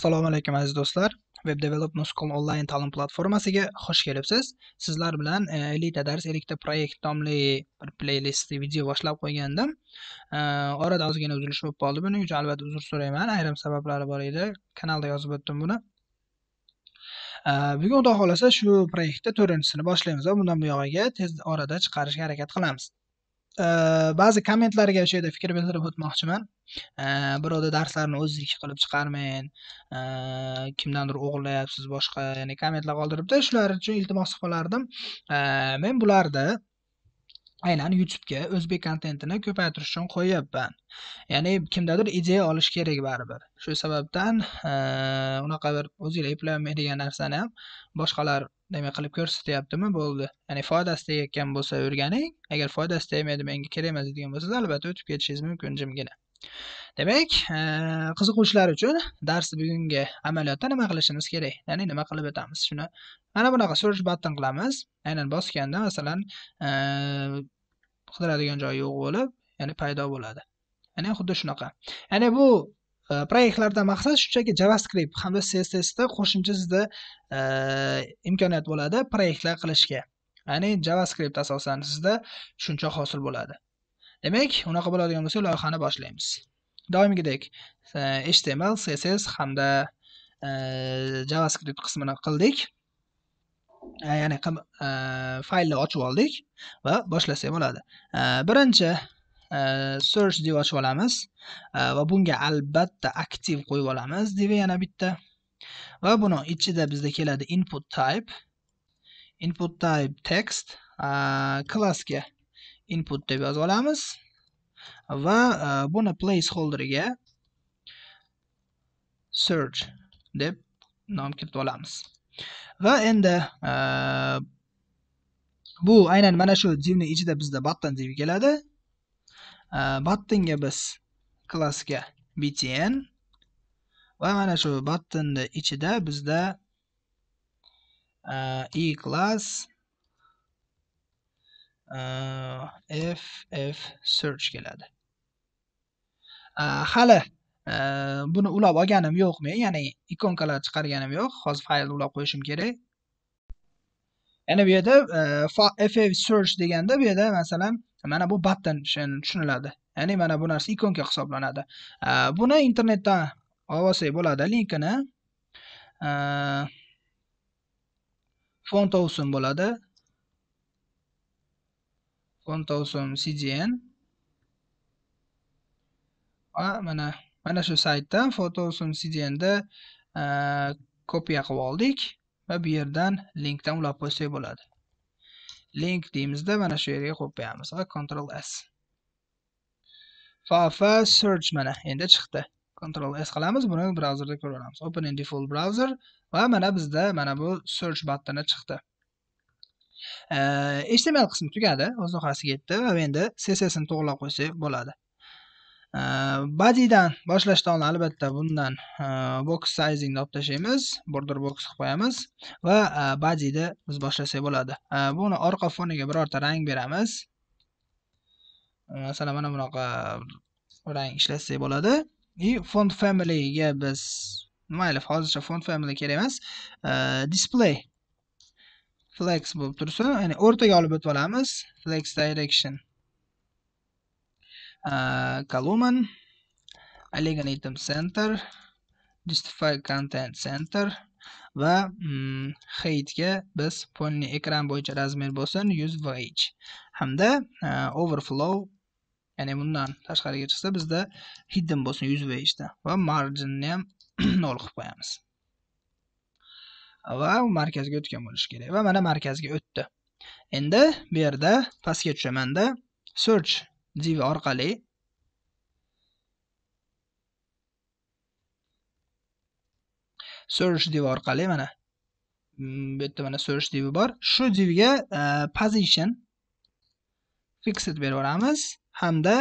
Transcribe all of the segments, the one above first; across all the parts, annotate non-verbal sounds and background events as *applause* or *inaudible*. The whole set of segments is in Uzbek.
assalomu alaykum aziz do'stlar web development school onlayn ta'lim platformasiga xush kelibsiz sizlar bilan e, elita dars elikta proyekt nomli bir playlist video boshlab qo'ygandim e, orada ozgina uzilish bo'lib qoldi buning uchun albatta uzr so'rayman ayrim sabablari bor edi kanalda yozib o'tdim buni e, bugun xudo xohlasa shu proyektda to'rtinchisini boshlaymiz va bundan buyog'iga tez orada chiqarishga harakat qilamiz ba'zi kommentlarga o'sha yerda fikr bildirib o'tmoqchiman birovni darslarini o'zizniki qilib chiqarmang kimdandir o'g'irlayapsiz boshqa ya'ni kommentlar qoldiribdi shular uchun iltimos qilardim men bularni aynan YouTube'ga o'zbek kontentini ko'paytirish uchun qo'yyapman ya'ni kimdadir ideya olish kerak baribir shu sababdan unaqa bir o'zinglar eplolmaydigan narsani ham boshqalar nima qilib ko'rsatyaptimi bo'ldi ya'ni foydasi tegayotgan bo'lsa o'rganing agar foydasi tegmaydi menga kerak emas deydigan bo'lsangiz albatta o'tib ketishingiz mumkin jimgina demak qiziquvchilar uchun darsni bugungi amaliyotda nima qilishimiz kerak ya'ni nima qilib o'tamiz shuni mana bunaqa search button qilamiz aynan bosganda masalan qidiradigan joyi yo'q bo'lib ya'ni paydo bo'ladi ya'ni xuddi shunaqa ya'ni bu proyektlardan maqsad shunchaki javascript hamda cssda qo'shimcha sizda imkoniyat bo'ladi proyektlar qilishga ya'ni javascript asosan sizda shuncha hosil bo'ladi demak unaqa bo'ladigan bo'lsa loyihani boshlaymiz doimgidek html css hamda e, javascript qismini qildik ya'ni e, faylni ochib oldik va boshlasak bo'ladi birinchi e, search deb ochib olamiz va bunga albatta aktiv qo'yib olamiz deb yana bitta va buni ichida bizda keladi input type input type text klassga input deb yozib olamiz va e, buni placeholderga search deb nom kiritib olamiz va endi e, bu aynan mana shu divni ichida bizda button div keladi e, buttonga biz klassga btn va mana shu buttonni ichida bizda e class ff э, search keladi э, hali э, buni ulab olganim yo'q men ya'ni ikonkalar chiqarganim yo'q hozir faylni ulab qo'yishim kerak yana bu yerda e, ff search deganda bu yerda masalan mana bu button tushuniladi ya'ni mana bu narsa ikonka hisoblanadi e, buni internetdan olib e, bo'ladi linkini font ovsin bo'ladi o'n so'm cdn va mana mana shu saytdan photosum da kopiya e, qilib oldik va bu yerdan linkdan ulab qo'ysak bo'ladi link deymizda mana shu yerga qo'yib qo'yamiz va control s fafa search mana endi chiqdi control s qilamiz buni brauzerda olamiz. open in default browser va mana bizda mana bu search buttoni chiqdi html qismi tugadi o'z sohasiga yetdi va endi cssini to'g'irlab qo'ysak bo'ladi bodydan boshlashda oldin albatta bundan box sizingni olib tashlaymiz border box qilib qo'yamiz va bodyni biz boshlasak bo'ladi buni orqa foniga birorta rang beramiz masalan mana bunaqa rang ishlatsak bo'ladi и font familyga biz mayli hozircha font family kerak emas display flex bo'lib tursa ya'ni o'rtaga olib o'tib olamiz flex direction column ah, aligan item center justify content center va mm, heightga biz polni ekran bo'yicha razmer bo'lsin 100 vh hamda ah, overflow ya'ni bundan tashqariga chiqsa bizda hidden bo'lsin 100 vhda va marginni ham 0 *clears throat* qilib qo'yamiz va markazga o'tgan bo'lishi kerak va mana markazga o'tdi endi bu yerda pastga tushamanda search div orqali search div orqali mana mm, bu yerda mana search divi bor shu divga e, position fixed berib yuboramiz hamda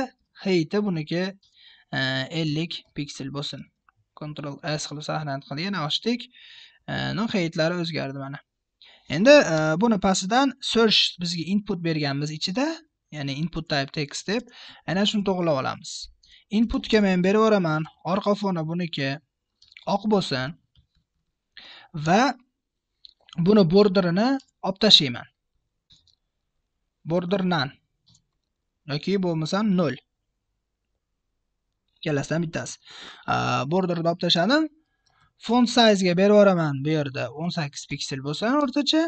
heyti buniki e, ellik piksel bo'lsin control s qilib sahnani qilib yana ochdik ning qeydlari o'zgardi mana endi e, buni pastidan search bizga input berganmiz ichida ya'ni input type text deb ana shuni to'g'rilab olamiz inputga men berib yuboraman orqa foni buniki oq bo'lsin va buni borderini olib tashlayman border nan yoki bo'lmasam nol ikkalasidan bittasi e, borderni olib tashladim font size'ga berib yuboraman bu yerda 18 piksel bo'lsin o'rtacha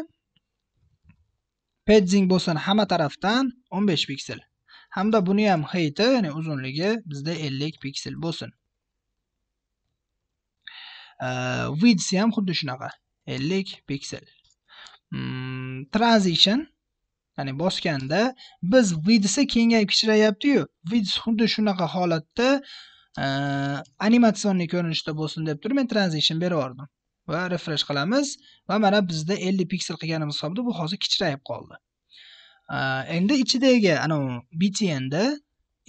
padding bo'lsin hamma tarafdan 15 piksel hamda buni ham heyti ya'ni uzunligi bizda 50 piksel bo'lsin width ham xuddi shunaqa 50 piksel hmm, transition ya'ni bosganda biz width'i kengayib kichrayapti-yu. width xuddi shunaqa holatda animatsionniy ko'rinishda bo'lsin deb turib men transition berib yubordim va refresh qilamiz va mana bizda 50 piksel qilganimiz hisobida bu hozir kichrayib qoldi endi ichidagi anavi btnda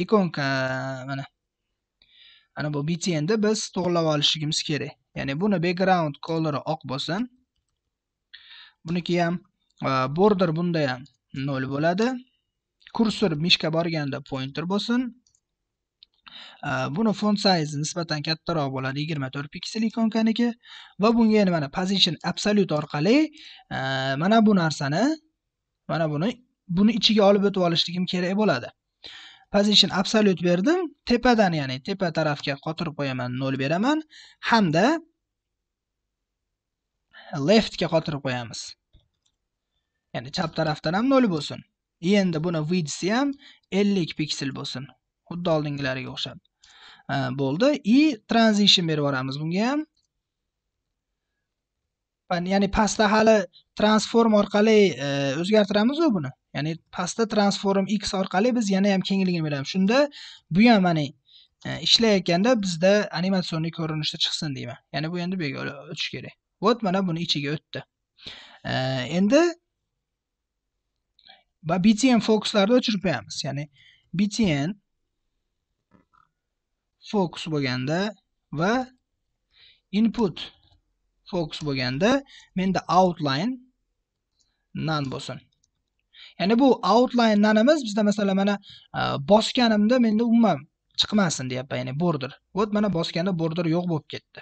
ikonka mana ana bu btnda biz to'g'irlab olishimiz kerak ya'ni buni background color oq bo'lsin buniki ham border bunda ham 0 bo'ladi kursor mishka borganda pointer bo'lsin Э, buni font size nisbatan kattaroq bo'ladi 24 piksel ikonkaniga va bunga endi mana position absolute orqali e, mana bu narsani mana buni buni ichiga olib o'tib olishligim kerak bo'ladi position absolute berdim tepadan ya'ni tepa tarafga qotirib qo'yaman 0 beraman hamda leftga qotirib qo'yamiz ya'ni chap tarafdan ham 0 bo'lsin endi buni widthsi ham 50 piksel bo'lsin xuddi oldingilariga o'xshab e, bo'ldi i transition berib yuboramiz bunga ham ya'ni pastda hali transform orqali e, o'zgartiramizu buni ya'ni pastda transform x orqali biz yana ham kengligini beramiz shunda bu ham mana e, ishlayotganda bizda animatsion ko'rinishda chiqsin deyman ya'ni bu endi bu yerga o'tishi kerak вот mana buni ichiga o'tdi endi btn fokuslarni o'chirib qo'yamiz ya'ni btn fokus bo'lganda va input fokus bo'lganda menda outline nan bo'lsin ya'ni bu outline nanimiz bizda masalan mana e, bosganimda menda umuman chiqmasin deyapman ya'ni border вот mana bosganda border yo'q bo'lib ketdi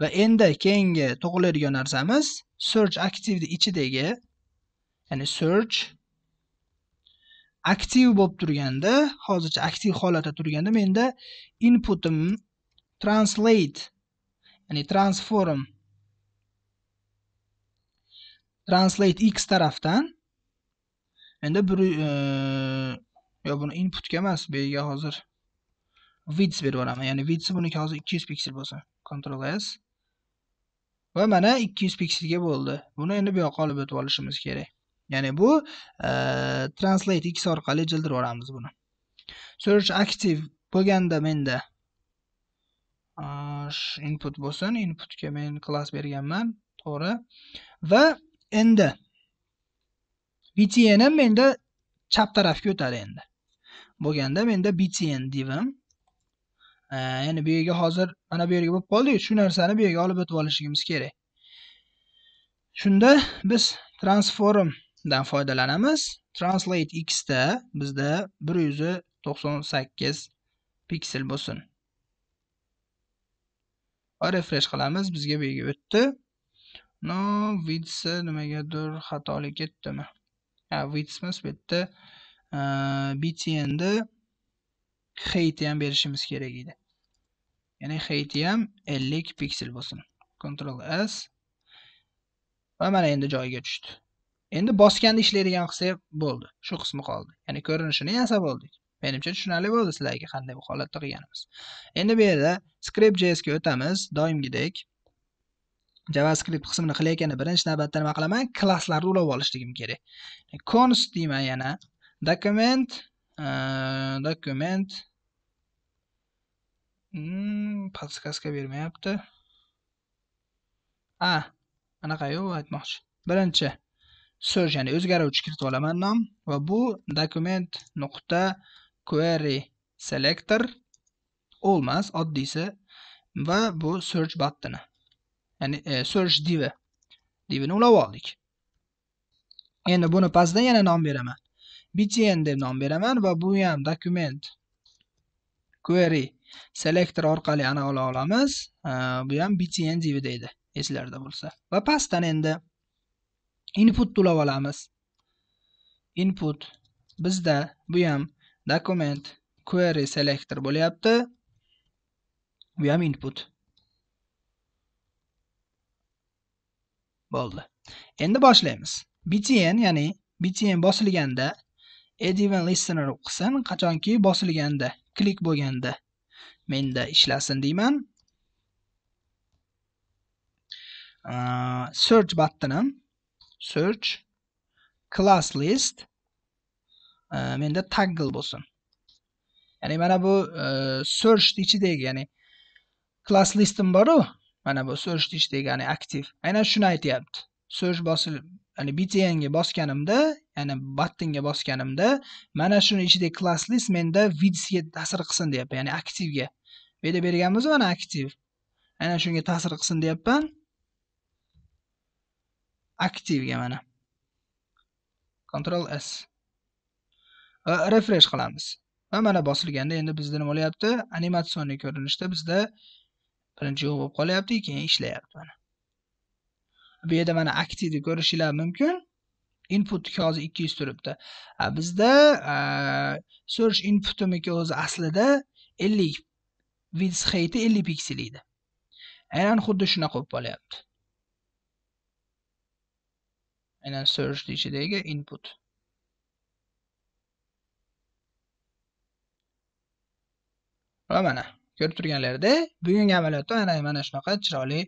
va endi keyingi to'g'irlaydigan narsamiz search aktivni ichidagi ya'ni search aktiv bo'lib turganda hozircha aktiv holatda turganda menda inputim translate ya'ni transform translate x tarafdan menda bir e, yo buni inputga emas bu yerga hozir vids berib yuboraman ya'ni vids buniki hozir 200 piksel bo'lsa ctrl s va mana 200 pikselga bo'ldi buni endi bu yoqqa olib o'tib olishimiz kerak ya'ni bu e, translate x orqali jildirib yuboramiz buni search active bo'lganda menda ah, input bo'lsin inputga men klass berganman to'g'ri va endi btn menda chap tarafga o'tadi endi bo'lganda menda btn divim eh, ya'ni bu yerga hozir mana bu yerga bo'lib qoldiku shu narsani bu yerga olib o'tib olishimiz kerak shunda biz transform dan foydalanamiz translate x da bizda 198 piksel bo'lsin va refresh qilamiz bizga bu yerga o'tdi no width nimagadir xatolik ketdimi ha width emas bu yerda e, btnni height ham berishimiz kerak edi ya'ni height ham 50 piksel bo'lsin control s va mana endi joyiga tushdi endi bosganda ishlaydigan qilsa bo'ldi shu qismi qoldi ya'ni ko'rinishini yasab oldik menimcha tushunarli bo'ldi sizlarga qanday holatda qilganimiz endi bu yerda script ga o'tamiz doimgidek javascript qismini qilayotganda birinchi navbatda nima qilaman klasslarni ulab olishligim kerak const deyman yana document e, dokument подсказка hmm, bermayapti a anaqayu aytmoqchi birinchi search ya'ni o'zgaruvchi kiritib olaman nom va bu dokument nuqta query selector olmas oddiysi va bu search buttoni ya'ni e, search divi divini ulab oldik endi buni pastdan yana nom beraman btn deb nom beraman va bu ham dokument query selector orqali ola olamiz e, bu ham btn divi deydi eslarda bo'lsa va pastdan endi input tula olamiz input bizda bu ham document query selector bo'lyapti bu ham input bo'ldi endi boshlaymiz btn ya'ni btn bosilganda add event listener o'qisin, qachonki bosilganda klik bo'lganda menda ishlasin deyman search buttonim search class list menda toggle bo'lsin ya'ni mana bu e, search ichidagi ya'ni class listim boru mana bu search ichidagi ya'ni aktiv aynan shuni aytyapti search bosilib ya'ni btnga bosganimda ya'ni battinga bosganimda mana shuni ichidagi class list menda vidsga ta'sir qilsin deyapman ya'ni aktivga bu yerda berganmiz mana aktiv aynan shunga ta'sir qilsin deyapman aktivga mana Ctrl S va refresh qilamiz. Va mana bosilganda endi bizda nima bo'lyapti? Animatsionli ko'rinishda bizda birinchi yo'q bo'lib qolyapti, keyin ishlayapti mana. Bu yerda mana aktivni ko'rishinglar mumkin. input hozir 200 turibdi. Bizda search inputimiki o'zi aslida 50 width height'i 50 piksel edi. Aynan xuddi shunaqa bo'lib qolyapti. and search diese input. va mana ko'rib turganlaridek bugungi amaliyotda mana mana shunaqa chiroyli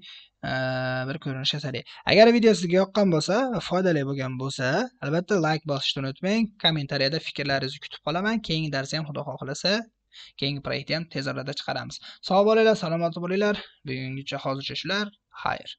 bir ko'rinish yasadi agar video sizga yoqqan bo'lsa foydali bo'lgan bo'lsa albatta like bosishni unutmang kommentariyada fikrlaringizni kutib qolaman keyingi darsni ham xudo xohlasa keyingi proyektni ham tez orada chiqaramiz sog' bo'linglar salomat bo'linglar bugungicha hozircha shular xayr